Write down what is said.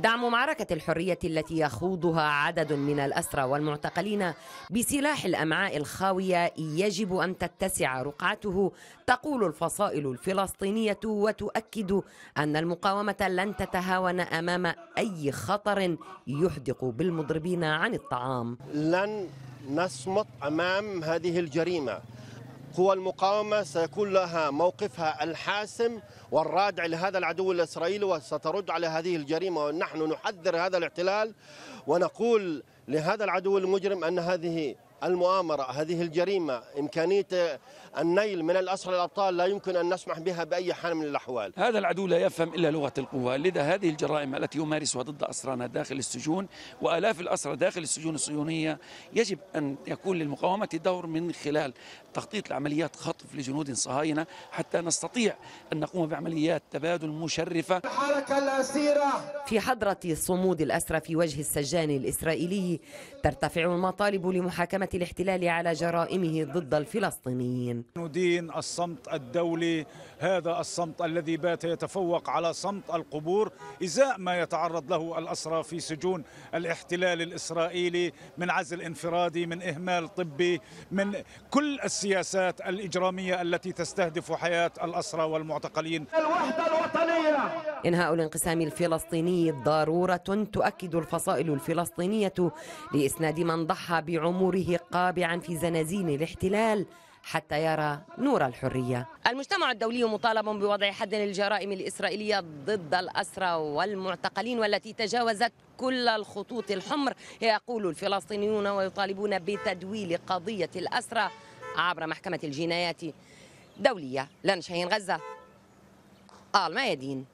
دعم معركة الحرية التي يخوضها عدد من الأسرى والمعتقلين بسلاح الأمعاء الخاوية يجب أن تتسع رقعته تقول الفصائل الفلسطينية وتؤكد أن المقاومة لن تتهاون أمام أي خطر يحدق بالمضربين عن الطعام لن نصمت أمام هذه الجريمة قوى المقاومة سيكون لها موقفها الحاسم والرادع لهذا العدو الإسرائيلي وسترد على هذه الجريمة ونحن نحذر هذا الاحتلال ونقول لهذا العدو المجرم أن هذه المؤامرة هذه الجريمة إمكانية النيل من الأسرى الأبطال لا يمكن أن نسمح بها بأي حال من الأحوال هذا العدو لا يفهم إلا لغة القوة لذا هذه الجرائم التي يمارسها ضد أسرانا داخل السجون وآلاف الأسرى داخل السجون الصهيونية يجب أن يكون للمقاومة دور من خلال تخطيط لعمليات خطف لجنود صهاينة حتى نستطيع أن نقوم بعمليات تبادل مشرفة الحركة الأسيرة في حضرة صمود الأسرى في وجه السجان الإسرائيلي ترتفع المطالب لمحاكمة الاحتلال على جرائمه ضد الفلسطينيين ندين الصمت الدولي هذا الصمت الذي بات يتفوق على صمت القبور إزاء ما يتعرض له الأسرى في سجون الاحتلال الإسرائيلي من عزل انفرادي من إهمال طبي من كل السياسات الإجرامية التي تستهدف حياة الأسرى والمعتقلين الوحدة الوطنية إنهاء الانقسام الفلسطيني ضرورة تؤكد الفصائل الفلسطينية لإسناد من ضحى بعمره قابعا في زنازين الاحتلال حتى يرى نور الحرية المجتمع الدولي مطالب بوضع حد للجرائم الإسرائيلية ضد الأسرى والمعتقلين والتي تجاوزت كل الخطوط الحمر يقول الفلسطينيون ويطالبون بتدويل قضية الأسرى عبر محكمة الجنايات دولية لنا شاهين غزة آل ميادين